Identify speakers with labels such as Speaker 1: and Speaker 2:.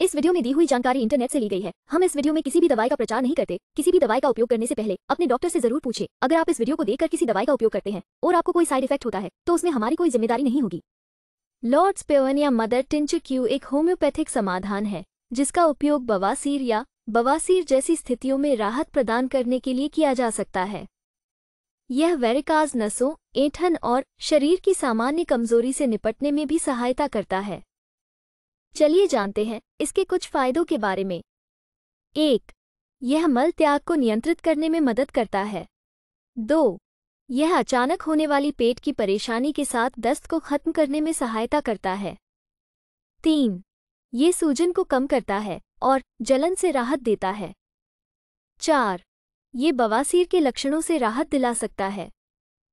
Speaker 1: इस वीडियो में दी हुई जानकारी इंटरनेट से ली गई है हम इस वीडियो में किसी भी दवाई का प्रचार नहीं करते किसी भी दवाई का उपयोग करने से पहले अपने डॉक्टर से जरूर पूछे अगर आप इस वीडियो को देखकर किसी दवाई का उपयोग करते हैं और आपको कोई साइड इफेक्ट होता है तो उसमें हमारी कोई जिम्मेदारी नहीं होगी लॉर्ड्स पेवन या मदर क्यू एक होम्योपैथिक समाधान है जिसका उपयोग बवासीर या बवासीर जैसी स्थितियों में राहत प्रदान करने के लिए किया जा सकता है यह वेरिकाज नसों एठन और शरीर की सामान्य कमजोरी से निपटने में भी सहायता करता है चलिए जानते हैं इसके कुछ फायदों के बारे में एक यह मल त्याग को नियंत्रित करने में मदद करता है दो यह अचानक होने वाली पेट की परेशानी के साथ दस्त को खत्म करने में सहायता करता है तीन ये सूजन को कम करता है और जलन से राहत देता है चार ये बवासीर के लक्षणों से राहत दिला सकता है